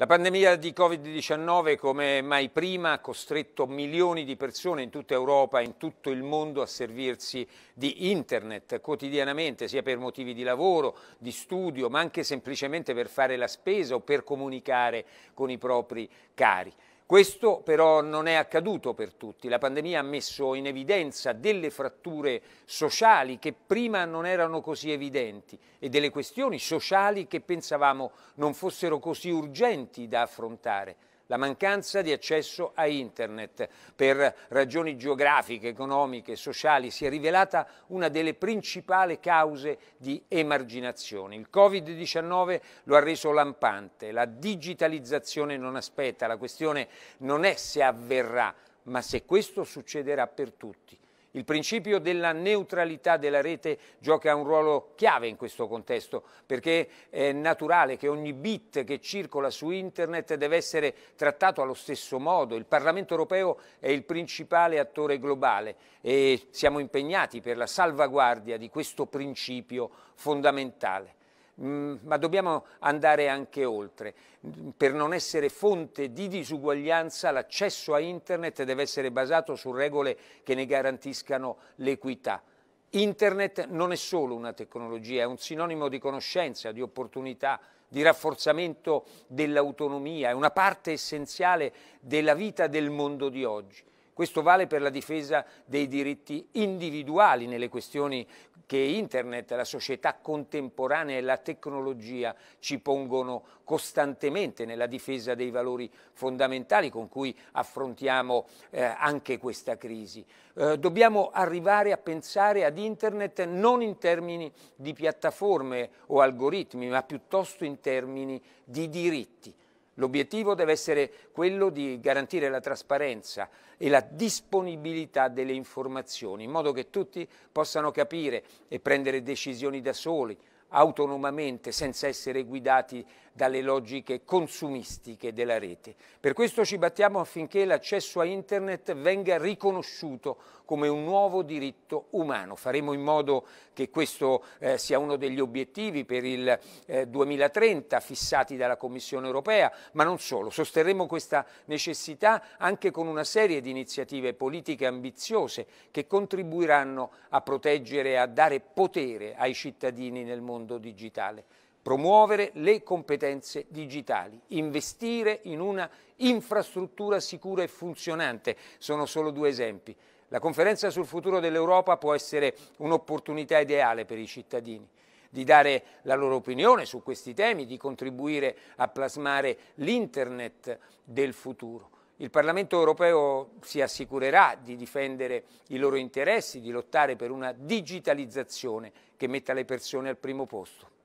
La pandemia di Covid-19 come mai prima ha costretto milioni di persone in tutta Europa e in tutto il mondo a servirsi di internet quotidianamente, sia per motivi di lavoro, di studio, ma anche semplicemente per fare la spesa o per comunicare con i propri cari. Questo però non è accaduto per tutti. La pandemia ha messo in evidenza delle fratture sociali che prima non erano così evidenti e delle questioni sociali che pensavamo non fossero così urgenti da affrontare la mancanza di accesso a internet per ragioni geografiche, economiche, sociali si è rivelata una delle principali cause di emarginazione. Il Covid-19 lo ha reso lampante, la digitalizzazione non aspetta, la questione non è se avverrà, ma se questo succederà per tutti. Il principio della neutralità della rete gioca un ruolo chiave in questo contesto perché è naturale che ogni bit che circola su internet deve essere trattato allo stesso modo. Il Parlamento europeo è il principale attore globale e siamo impegnati per la salvaguardia di questo principio fondamentale. Mm, ma dobbiamo andare anche oltre. Per non essere fonte di disuguaglianza l'accesso a Internet deve essere basato su regole che ne garantiscano l'equità. Internet non è solo una tecnologia, è un sinonimo di conoscenza, di opportunità, di rafforzamento dell'autonomia, è una parte essenziale della vita del mondo di oggi. Questo vale per la difesa dei diritti individuali nelle questioni che internet, la società contemporanea e la tecnologia ci pongono costantemente nella difesa dei valori fondamentali con cui affrontiamo eh, anche questa crisi. Eh, dobbiamo arrivare a pensare ad internet non in termini di piattaforme o algoritmi, ma piuttosto in termini di diritti L'obiettivo deve essere quello di garantire la trasparenza e la disponibilità delle informazioni, in modo che tutti possano capire e prendere decisioni da soli, autonomamente, senza essere guidati dalle logiche consumistiche della rete. Per questo ci battiamo affinché l'accesso a Internet venga riconosciuto come un nuovo diritto umano. Faremo in modo che questo eh, sia uno degli obiettivi per il eh, 2030 fissati dalla Commissione europea, ma non solo. Sosterremo questa necessità anche con una serie di iniziative politiche ambiziose che contribuiranno a proteggere e a dare potere ai cittadini nel mondo digitale promuovere le competenze digitali, investire in una infrastruttura sicura e funzionante. Sono solo due esempi. La conferenza sul futuro dell'Europa può essere un'opportunità ideale per i cittadini di dare la loro opinione su questi temi, di contribuire a plasmare l'internet del futuro. Il Parlamento europeo si assicurerà di difendere i loro interessi, di lottare per una digitalizzazione che metta le persone al primo posto.